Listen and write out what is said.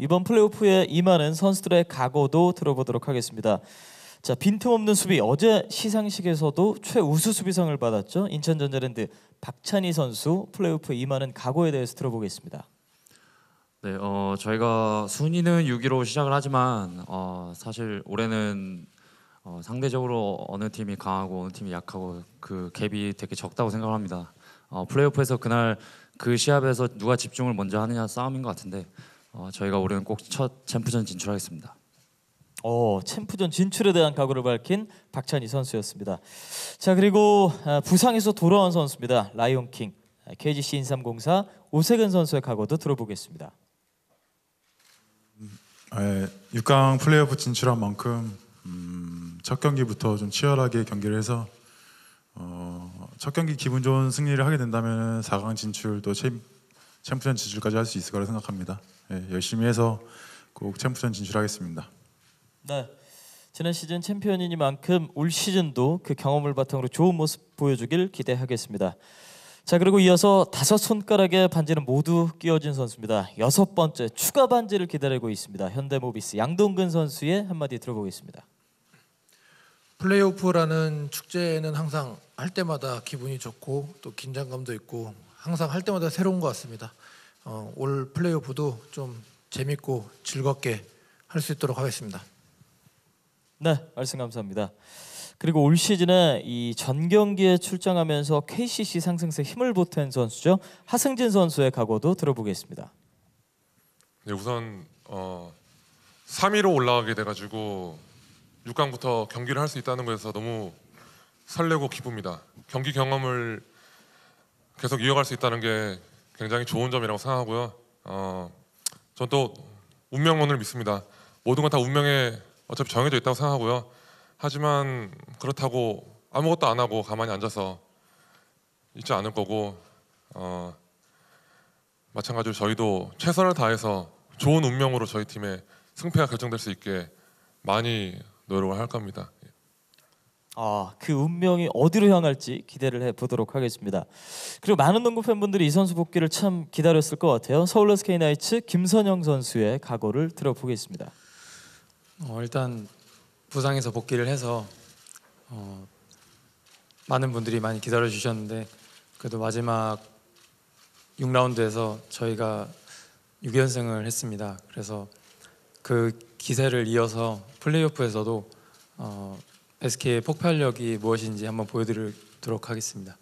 이번 플레이오프에 임하는 선수들의 각오도 들어보도록 하겠습니다. 자 빈틈없는 수비 어제 시상식에서도 최우수 수비상을 받았죠 인천전자랜드 박찬희 선수 플레이오프 임하는 각오에 대해서 들어보겠습니다. 네, 어, 저희가 순위는 6위로 시작을 하지만 어, 사실 올해는 어, 상대적으로 어느 팀이 강하고 어느 팀이 약하고 그 갭이 되게 적다고 생각합니다. 어, 플레이오프에서 그날 그 시합에서 누가 집중을 먼저 하느냐 싸움인 것 같은데 어, 저희가 올해는 꼭 첫 챔프전 진출하겠습니다. 어, 챔프전 진출에 대한 각오를 밝힌 박찬희 선수였습니다. 자 그리고 아, 부상에서 돌아온 선수입니다. 라이온킹 KGC 인삼공사 오세근 선수의 각오도 들어보겠습니다. 예, 6강 플레이오프 진출한 만큼 음, 첫 경기부터 좀 치열하게 경기를 해서 어, 첫 경기 기분 좋은 승리를 하게 된다면 4강 진출 또 챔, 챔프전 진출까지 할 수 있을 거라 생각합니다. 예, 열심히 해서 꼭챔프전 진출하겠습니다. 네. 지난 시즌 챔피언이니만큼 올 시즌도 그 경험을 바탕으로 좋은 모습 보여주길 기대하겠습니다. 자 그리고 이어서 다섯 손가락에 반지는 모두 끼워진 선수입니다. 여섯 번째 추가 반지를 기다리고 있습니다. 현대모비스 양동근 선수의 한마디 들어보겠습니다. 플레이오프라는 축제는 항상 할 때마다 기분이 좋고 또 긴장감도 있고 항상 할 때마다 새로운 것 같습니다. 어, 올 플레이오프도 좀 재밌고 즐겁게 할 수 있도록 하겠습니다. 네, 말씀 감사합니다. 그리고 올 시즌에 이 전 경기에 출장하면서 KCC 상승세 힘을 보탠 선수죠 하승진 선수의 각오도 들어보겠습니다. 네, 우선 어, 3위로 올라가게 돼가지고 6강부터 경기를 할 수 있다는 거에서 너무 설레고 기쁩니다. 경기 경험을 계속 이어갈 수 있다는 게 굉장히 좋은 점이라고 생각하고요. 어, 전또 운명론을 믿습니다. 모든 건 다 운명에 어차피 정해져 있다고 생각하고요. 하지만 그렇다고 아무것도 안 하고 가만히 앉아서 있지 않을 거고 어, 마찬가지로 저희도 최선을 다해서 좋은 운명으로 저희 팀의 승패가 결정될 수 있게 많이 노력을 할 겁니다. 어, 그 운명이 어디로 향할지 기대를 해보도록 하겠습니다. 그리고 많은 농구 팬분들이 이 선수 복귀를 참 기다렸을 것 같아요. 서울 SK 나이츠 김선영 선수의 각오를 들어보겠습니다. 어, 일단 부상에서 복귀를 해서 어, 많은 분들이 많이 기다려 주셨는데 그래도 마지막 6라운드에서 저희가 6연승을 했습니다. 그래서 그 기세를 이어서 플레이오프에서도 어, SK의 폭발력이 무엇인지 한번 보여드리도록 하겠습니다.